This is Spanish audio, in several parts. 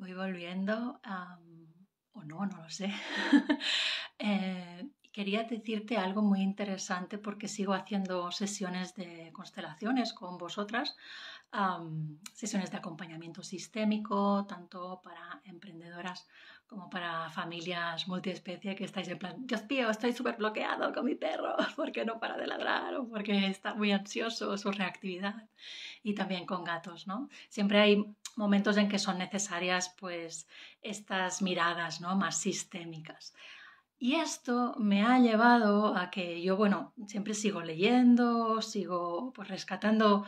voy volviendo o no, no lo sé. Eh, quería decirte algo muy interesante porque sigo haciendo sesiones de constelaciones con vosotras, sesiones de acompañamiento sistémico, tanto para emprendedoras como para familias multiespecie que estáis en plan, Dios mío, estoy súper bloqueado con mi perro porque no para de ladrar o porque está muy ansioso su reactividad. Y también con gatos, ¿no? Siempre hay momentos en que son necesarias pues estas miradas, ¿no? Más sistémicas. Y esto me ha llevado a que yo, bueno, siempre sigo leyendo, sigo pues, rescatando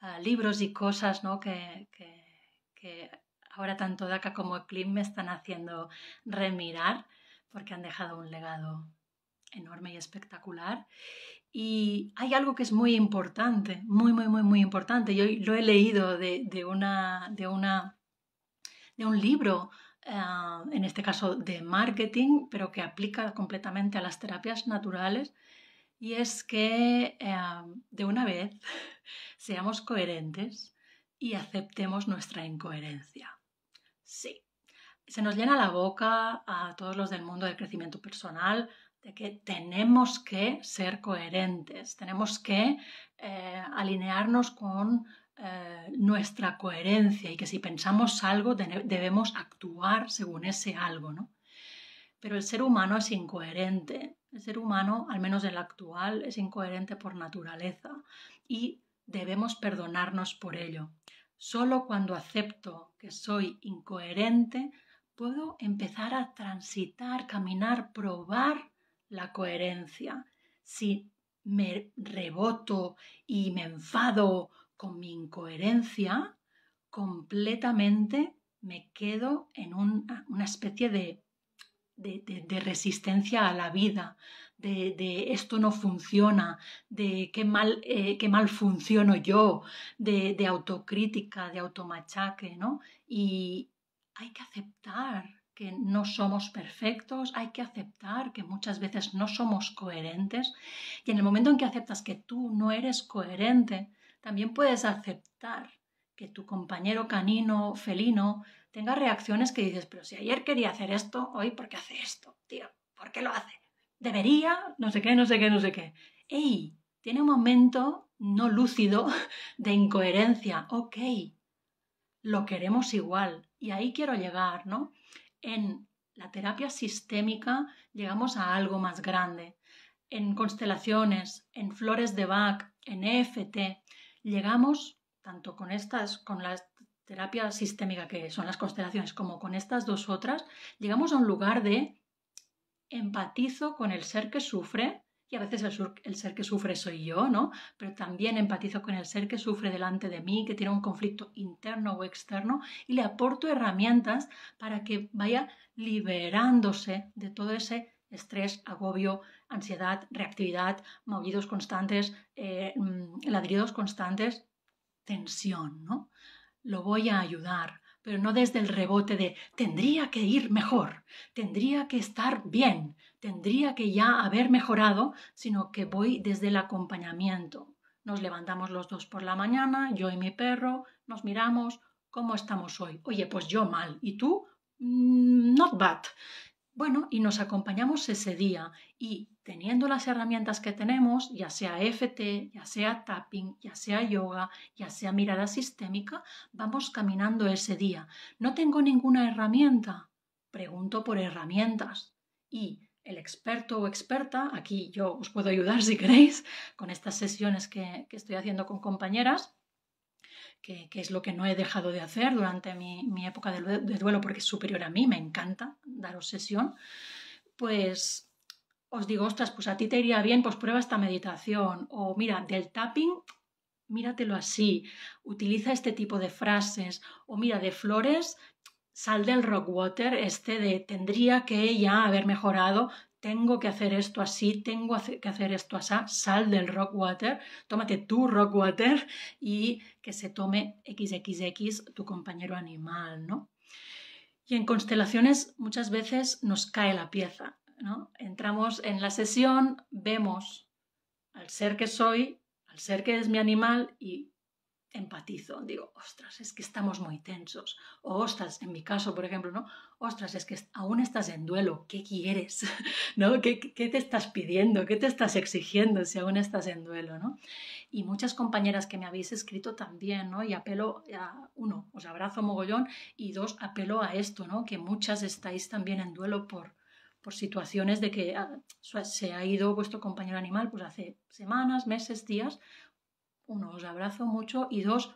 ah, libros y cosas, ¿no? que, que, que Ahora tanto DACA como ECLIM me están haciendo remirar porque han dejado un legado enorme y espectacular. Y hay algo que es muy importante, muy, muy, muy, muy importante. Yo lo he leído de, una, de, un libro, eh, en este caso de marketing, pero que aplica completamente a las terapias naturales. Y es que eh, de una vez seamos coherentes y aceptemos nuestra incoherencia. Sí, se nos llena la boca a todos los del mundo del crecimiento personal de que tenemos que ser coherentes, tenemos que eh, alinearnos con eh, nuestra coherencia y que si pensamos algo debemos actuar según ese algo, Pero el ser humano es incoherente, el ser humano, al menos el actual, es incoherente por naturaleza y debemos perdonarnos por ello. Solo cuando acepto que soy incoherente puedo empezar a transitar, caminar, probar la coherencia. Si me reboto y me enfado con mi incoherencia, completamente me quedo en una, especie de resistencia a la vida, de, esto no funciona, de qué mal, eh, qué mal funciono yo, de, de autocrítica, de automachaque, ¿no? Y hay que aceptar que no somos perfectos, hay que aceptar que muchas veces no somos coherentes y en el momento en que aceptas que tú no eres coherente, también puedes aceptar que tu compañero canino, felino, tenga reacciones que dices, pero si ayer quería hacer esto, hoy ¿por qué hace esto? Tío, ¿por qué lo hace? debería, no sé qué, no sé qué, no sé qué. ¡Ey! Tiene un momento no lúcido de incoherencia. Ok, lo queremos igual. Y ahí quiero llegar, ¿no? En la terapia sistémica llegamos a algo más grande. En constelaciones, en flores de Bach, en EFT, llegamos, tanto con estas, con la terapia sistémica que son las constelaciones, como con estas dos otras, llegamos a un lugar de empatizo con el ser que sufre, y a veces el, ser que sufre soy yo, ¿no? Pero también empatizo con el ser que sufre delante de mí, que tiene un conflicto interno o externo, y le aporto herramientas para que vaya liberándose de todo ese estrés, agobio, ansiedad, reactividad, maullidos constantes, eh, mm, ladridos constantes, tensión, ¿no? Lo voy a ayudar pero no desde el rebote de tendría que ir mejor, tendría que estar bien, tendría que ya haber mejorado, sino que voy desde el acompañamiento. Nos levantamos los dos por la mañana, yo y mi perro, nos miramos, ¿cómo estamos hoy? Oye, pues yo mal, ¿y tú? Mm, not bad. Bueno, y nos acompañamos ese día y teniendo las herramientas que tenemos, ya sea FT, ya sea tapping, ya sea yoga, ya sea mirada sistémica, vamos caminando ese día. No tengo ninguna herramienta, pregunto por herramientas y el experto o experta, aquí yo os puedo ayudar si queréis con estas sesiones que, que estoy haciendo con compañeras, que, es lo que no he dejado de hacer durante mi, época de, duelo, porque es superior a mí, me encanta dar obsesión, pues os digo, ostras, pues a ti te iría bien, pues prueba esta meditación, o mira, del tapping, míratelo así, utiliza este tipo de frases, o mira, de flores, sal del rock water, este de tendría que ya haber mejorado tengo que hacer esto así, tengo que hacer esto así, sal del rock water, tómate tu rock water y que se tome XXX tu compañero animal, ¿no? Y en constelaciones muchas veces nos cae la pieza, ¿no? Entramos en la sesión, vemos al ser que soy, al ser que es mi animal y empatizo, digo, ostras, es que estamos muy tensos, o ostras, en mi caso, por ejemplo, ¿no? Ostras, es que aún estás en duelo, ¿qué quieres? ¿No? ¿Qué, ¿Qué, te estás pidiendo? ¿Qué te estás exigiendo si aún estás en duelo, ¿no? Y muchas compañeras que me habéis escrito también, ¿no? Y apelo a, uno, os abrazo mogollón, y dos, apelo a esto, ¿no? Que muchas estáis también en duelo por, por situaciones de que ah, se ha ido vuestro compañero animal pues hace semanas, meses, días, uno, os abrazo mucho y dos,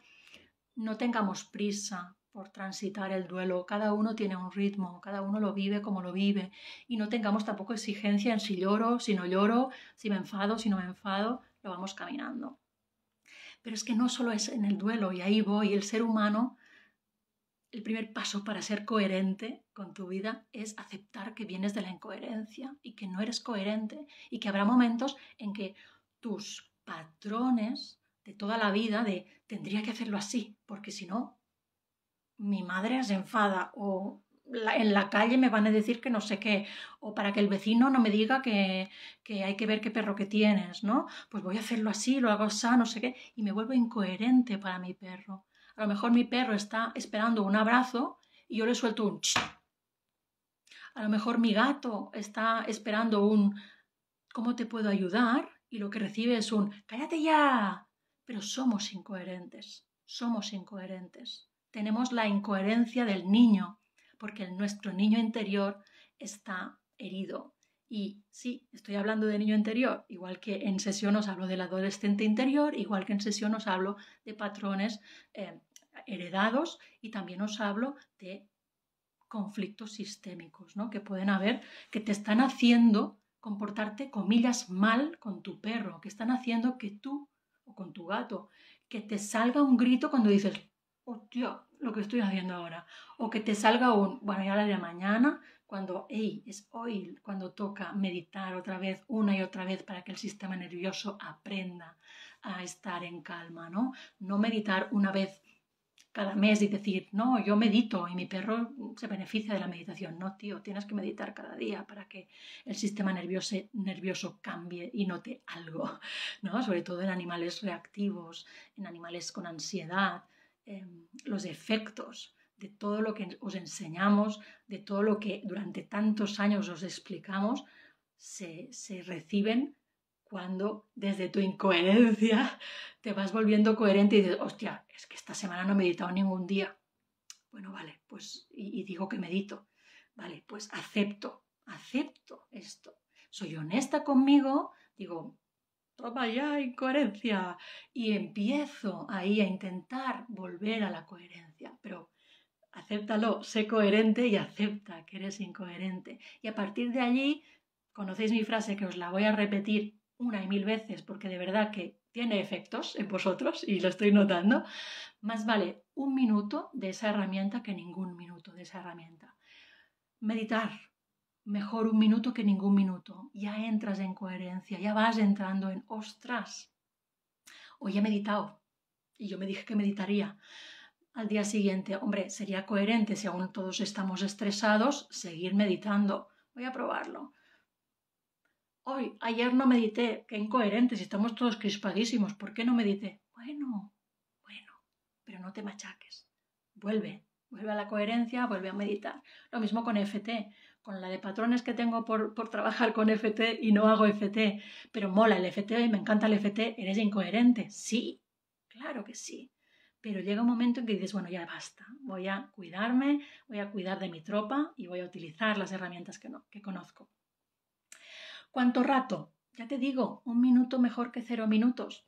no tengamos prisa por transitar el duelo. Cada uno tiene un ritmo, cada uno lo vive como lo vive y no tengamos tampoco exigencia en si lloro, si no lloro, si me enfado, si no me enfado, lo vamos caminando. Pero es que no solo es en el duelo y ahí voy, el ser humano, el primer paso para ser coherente con tu vida es aceptar que vienes de la incoherencia y que no eres coherente y que habrá momentos en que tus patrones de toda la vida de tendría que hacerlo así, porque si no, mi madre se enfada o en la calle me van a decir que no sé qué, o para que el vecino no me diga que, que, hay que ver qué perro que tienes, ¿no? Pues voy a hacerlo así, lo hago sano, no sé qué, y me vuelvo incoherente para mi perro. A lo mejor mi perro está esperando un abrazo y yo le suelto un ch. A lo mejor mi gato está esperando un ¿cómo te puedo ayudar? Y lo que recibe es un cállate ya, pero somos incoherentes, somos incoherentes. Tenemos la incoherencia del niño, porque nuestro niño interior está herido. Y sí, estoy hablando de niño interior, igual que en sesión os hablo del adolescente interior, igual que en sesión os hablo de patrones eh, heredados y también os hablo de conflictos sistémicos, ¿no? Que pueden haber, que te están haciendo comportarte, comillas, mal con tu perro, que están haciendo que tú o con tu gato, que te salga un grito cuando dices, hostia, lo que estoy haciendo ahora, o que te salga un, bueno, ya la de mañana, cuando, hey, es hoy cuando toca meditar otra vez, una y otra vez, para que el sistema nervioso aprenda a estar en calma, ¿no? No meditar una vez cada mes y decir, no, yo medito y mi perro se beneficia de la meditación. No, tío, tienes que meditar cada día para que el sistema nervioso, nervioso cambie y note algo, Sobre todo en animales reactivos, en animales con ansiedad, em, los efectos de todo lo que os enseñamos, de todo lo que durante tantos años os explicamos, se, se reciben cuando desde tu incoherencia te vas volviendo coherente y dices, hostia, es que esta semana no he meditado ningún día. Bueno, vale, pues, y, digo que medito. Vale, pues acepto, acepto esto. Soy honesta conmigo, digo, toma ya incoherencia. Y empiezo ahí a intentar volver a la coherencia, pero acéptalo, sé coherente y acepta que eres incoherente. Y a partir de allí, conocéis mi frase que os la voy a repetir una y mil veces, porque de verdad que tiene efectos en vosotros y lo estoy notando, más vale un minuto de esa herramienta que ningún minuto de esa herramienta. Meditar, mejor un minuto que ningún minuto. Ya entras en coherencia, ya vas entrando en, ostras, hoy he meditado y yo me dije que meditaría. Al día siguiente, hombre, sería coherente si aún todos estamos estresados, seguir meditando. Voy a probarlo hoy, ayer no medité, qué incoherente, si estamos todos crispadísimos, ¿por qué no medité? Bueno, bueno, pero no te machaques, vuelve, vuelve a la coherencia, vuelve a meditar. Lo mismo con FT, con la de patrones que tengo por, trabajar con FT y no hago FT, pero mola el FT y me encanta el FT, eres incoherente. Sí, claro que sí. Pero llega un momento en que dices, bueno, ya basta, voy a cuidarme, voy a cuidar de mi tropa y voy a utilizar las herramientas que, no, que conozco. ¿Cuánto rato? Ya te digo, un minuto mejor que cero minutos.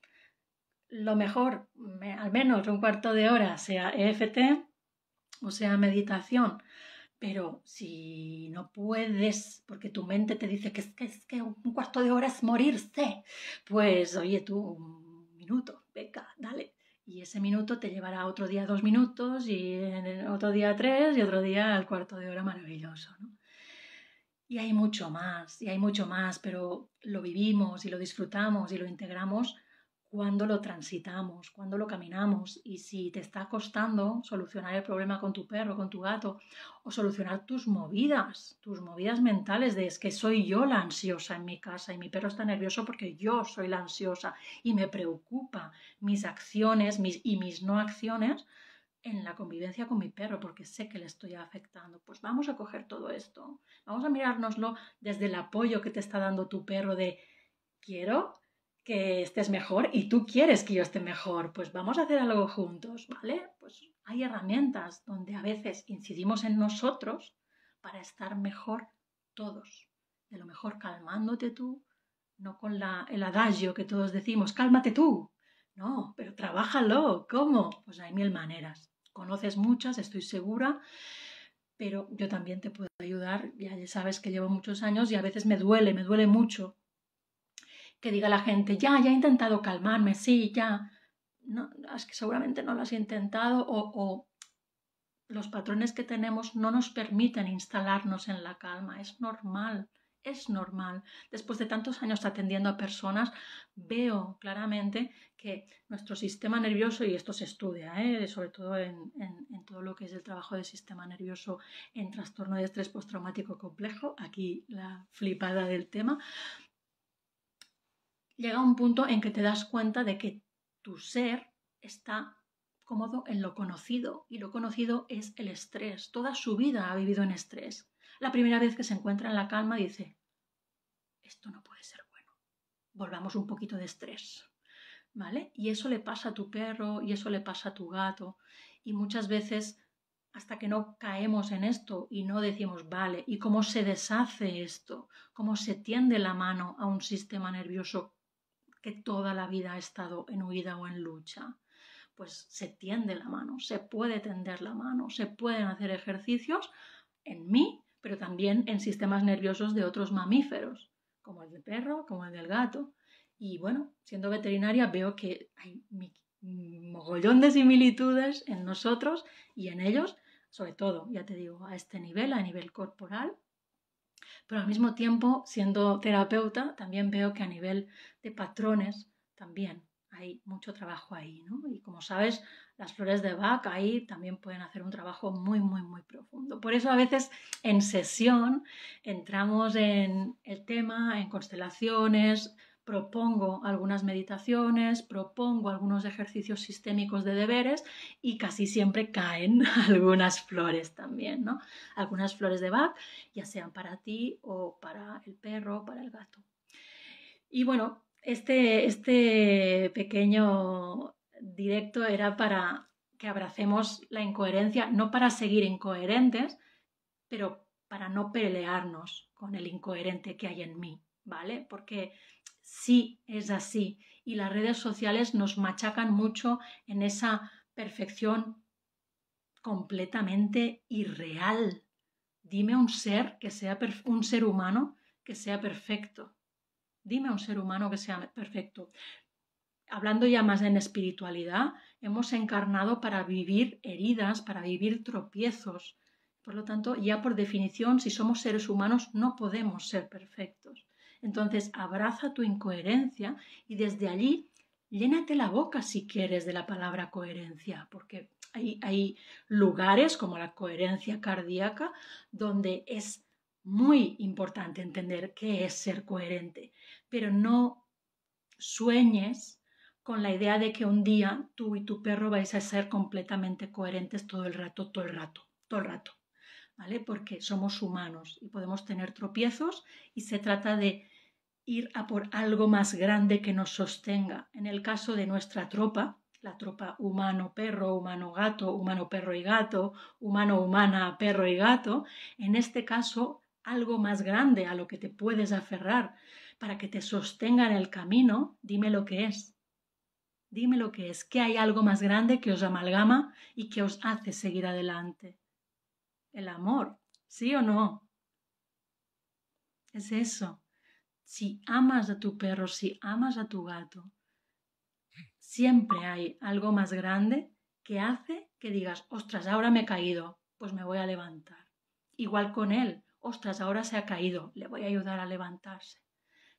Lo mejor, al menos un cuarto de hora, sea EFT o sea meditación. Pero si no puedes, porque tu mente te dice que es que, un cuarto de hora es morirse, pues oye tú, un minuto, beca, dale. Y ese minuto te llevará otro día dos minutos y otro día tres y otro día al cuarto de hora maravilloso. ¿no? Y hay mucho más, y hay mucho más, pero lo vivimos y lo disfrutamos y lo integramos cuando lo transitamos, cuando lo caminamos. Y si te está costando solucionar el problema con tu perro, con tu gato, o solucionar tus movidas, tus movidas mentales de es que soy yo la ansiosa en mi casa y mi perro está nervioso porque yo soy la ansiosa y me preocupa mis acciones mis, y mis no acciones, en la convivencia con mi perro porque sé que le estoy afectando. Pues vamos a coger todo esto, vamos a mirárnoslo desde el apoyo que te está dando tu perro de quiero que estés mejor y tú quieres que yo esté mejor, pues vamos a hacer algo juntos, ¿vale? Pues hay herramientas donde a veces incidimos en nosotros para estar mejor todos. De lo mejor calmándote tú, no con la, el adagio que todos decimos, cálmate tú, no, pero trabajalo ¿Cómo? Pues hay mil maneras. Conoces muchas, estoy segura, pero yo también te puedo ayudar. Ya sabes que llevo muchos años y a veces me duele, me duele mucho que diga la gente, ya, ya he intentado calmarme, sí, ya. No, es que seguramente no lo has intentado o, o los patrones que tenemos no nos permiten instalarnos en la calma, es normal es normal. Después de tantos años atendiendo a personas, veo claramente que nuestro sistema nervioso, y esto se estudia, ¿eh? sobre todo en, en, todo lo que es el trabajo del sistema nervioso en trastorno de estrés postraumático complejo, aquí la flipada del tema, llega a un punto en que te das cuenta de que tu ser está cómodo en lo conocido y lo conocido es el estrés. Toda su vida ha vivido en estrés la primera vez que se encuentra en la calma dice, esto no puede ser bueno, volvamos un poquito de estrés, ¿vale? Y eso le pasa a tu perro y eso le pasa a tu gato. Y muchas veces, hasta que no caemos en esto y no decimos, vale, ¿y cómo se deshace esto? ¿Cómo se tiende la mano a un sistema nervioso que toda la vida ha estado en huida o en lucha? pues se tiende la mano, se puede tender la mano, se pueden hacer ejercicios en mí pero también en sistemas nerviosos de otros mamíferos, como el del perro, como el del gato. Y bueno, siendo veterinaria veo que hay un mogollón de similitudes en nosotros y en ellos, sobre todo, ya te digo, a este nivel, a nivel corporal. Pero al mismo tiempo, siendo terapeuta, también veo que a nivel de patrones también hay mucho trabajo ahí, ¿no? Y como sabes, las flores de Bach ahí también pueden hacer un trabajo muy, muy, muy profundo. Por eso a veces en sesión entramos en el tema, en constelaciones, propongo algunas meditaciones, propongo algunos ejercicios sistémicos de deberes y casi siempre caen algunas flores también, ¿no? Algunas flores de Bach, ya sean para ti o para el perro, o para el gato. Y bueno, este, este, pequeño directo era para que abracemos la incoherencia, no para seguir incoherentes, pero para no pelearnos con el incoherente que hay en mí, ¿vale? Porque sí es así y las redes sociales nos machacan mucho en esa perfección completamente irreal. Dime un ser que sea un ser humano que sea perfecto. Dime a un ser humano que sea perfecto. Hablando ya más en espiritualidad, hemos encarnado para vivir heridas, para vivir tropiezos. Por lo tanto, ya por definición, si somos seres humanos, no podemos ser perfectos. Entonces, abraza tu incoherencia y desde allí llénate la boca si quieres de la palabra coherencia, porque hay, hay, lugares como la coherencia cardíaca donde es muy importante entender qué es ser coherente, pero no sueñes con la idea de que un día tú y tu perro vais a ser completamente coherentes todo el rato, todo el rato, todo el rato, ¿vale? Porque somos humanos y podemos tener tropiezos y se trata de ir a por algo más grande que nos sostenga. En el caso de nuestra tropa, la tropa humano-perro, humano-gato, humano-perro y gato, humano-humana, perro y gato, en este caso algo más grande a lo que te puedes aferrar para que te sostenga en el camino, dime lo que es. Dime lo que es, que hay algo más grande que os amalgama y que os hace seguir adelante. El amor, ¿sí o no? Es eso. Si amas a tu perro, si amas a tu gato, siempre hay algo más grande que hace que digas, ostras, ahora me he caído, pues me voy a levantar. Igual con él, ostras, ahora se ha caído, le voy a ayudar a levantarse,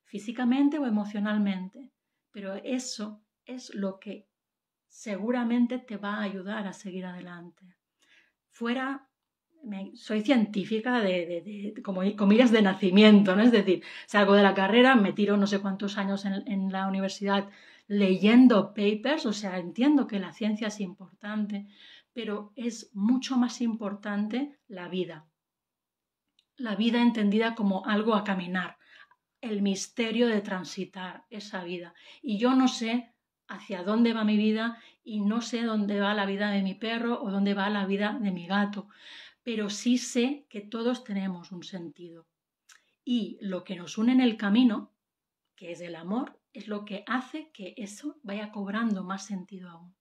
físicamente o emocionalmente, pero eso es lo que seguramente te va a ayudar a seguir adelante. Fuera, soy científica de, como comillas de nacimiento, ¿no? Es decir, salgo de la carrera, me tiro no sé cuántos años en la universidad leyendo papers, o sea, entiendo que la ciencia es importante, pero es mucho más importante la vida, la vida entendida como algo a caminar, el misterio de transitar esa vida. Y yo no sé hacia dónde va mi vida y no sé dónde va la vida de mi perro o dónde va la vida de mi gato, pero sí sé que todos tenemos un sentido. Y lo que nos une en el camino, que es el amor, es lo que hace que eso vaya cobrando más sentido aún.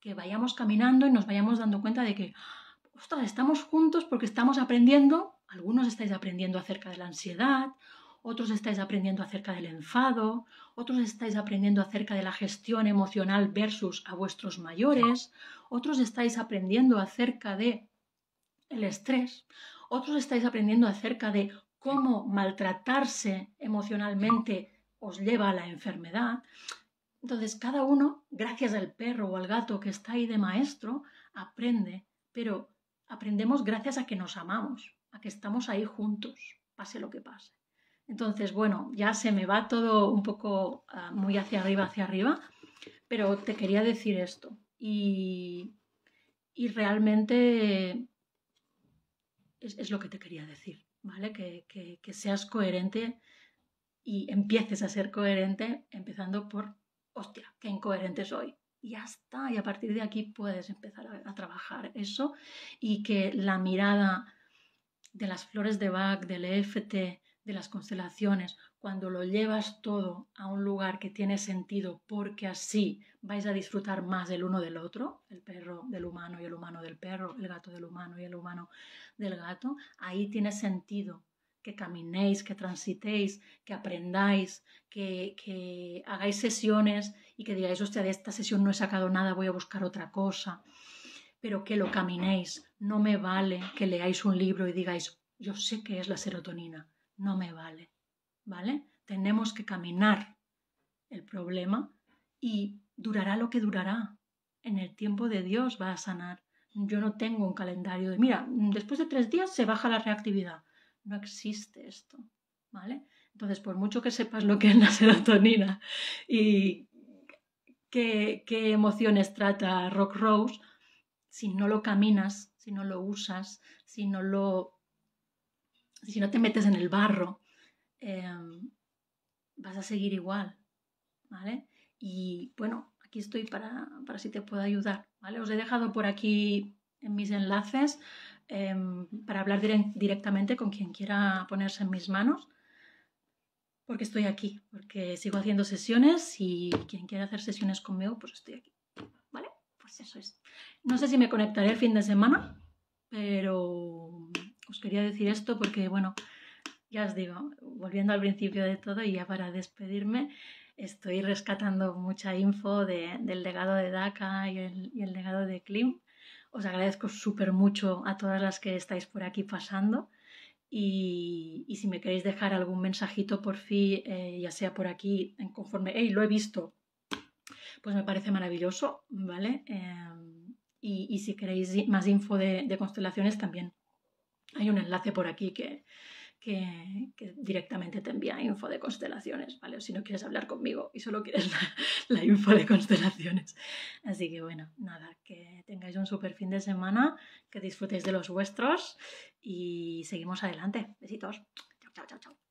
Que vayamos caminando y nos vayamos dando cuenta de que, ah, ostras, estamos juntos porque estamos aprendiendo algunos estáis aprendiendo acerca de la ansiedad, otros estáis aprendiendo acerca del enfado, otros estáis aprendiendo acerca de la gestión emocional versus a vuestros mayores, otros estáis aprendiendo acerca de el estrés, otros estáis aprendiendo acerca de cómo maltratarse emocionalmente os lleva a la enfermedad. Entonces, cada uno, gracias al perro o al gato que está ahí de maestro, aprende, pero aprendemos gracias a que nos amamos a que estamos ahí juntos, pase lo que pase. Entonces, bueno, ya se me va todo un poco ah, muy hacia arriba, hacia arriba, pero te quería decir esto. Y, y realmente es, lo que te quería decir, ¿vale? Que, que, seas coherente y empieces a ser coherente empezando por, hostia, qué incoherente soy, ya está, y a partir de aquí puedes empezar a, trabajar eso y que la mirada de las flores de Bach, del EFT, de las constelaciones, cuando lo llevas todo a un lugar que tiene sentido porque así vais a disfrutar más el uno del otro, el perro del humano y el humano del perro, el gato del humano y el humano del gato, ahí tiene sentido que caminéis, que transitéis, que aprendáis, que, que hagáis sesiones y que digáis, hostia, de esta sesión no he sacado nada, voy a buscar otra cosa pero que lo caminéis. No me vale que leáis un libro y digáis, yo sé que es la serotonina, no me vale. ¿Vale? Tenemos que caminar el problema y durará lo que durará. En el tiempo de Dios va a sanar. Yo no tengo un calendario de, mira, después de tres días se baja la reactividad. No existe esto. ¿Vale? Entonces, por mucho que sepas lo que es la serotonina y qué emociones trata Rock Rose, si no lo caminas, si no lo usas, si no lo. si no te metes en el barro, em, vas a seguir igual. ¿Vale? Y bueno, aquí estoy para, para si te puedo ayudar. ¿Vale? Os he dejado por aquí en mis enlaces em, para hablar directamente con quien quiera ponerse en mis manos. Porque estoy aquí, porque sigo haciendo sesiones y quien quiera hacer sesiones conmigo, pues estoy aquí. ¿Vale? pues eso es. No sé si me conectaré el fin de semana, pero os quería decir esto porque, bueno, ya os digo, volviendo al principio de todo y ya para despedirme, estoy rescatando mucha info del legado de DACA y el, legado de Klim. Os agradezco súper mucho a todas las que estáis por aquí pasando. Y, y si me queréis dejar algún mensajito por fin, eh, ya sea por aquí, en conforme, hey, lo he visto, pues me parece maravilloso, ¿vale? Em, y, si queréis más info de, constelaciones, también hay un enlace por aquí que, que, directamente te envía info de constelaciones, ¿vale? O si no quieres hablar conmigo y solo quieres la, info de constelaciones. Así que bueno, nada, que tengáis un super fin de semana, que disfrutéis de los vuestros y seguimos adelante. Besitos. chao, chao, chao.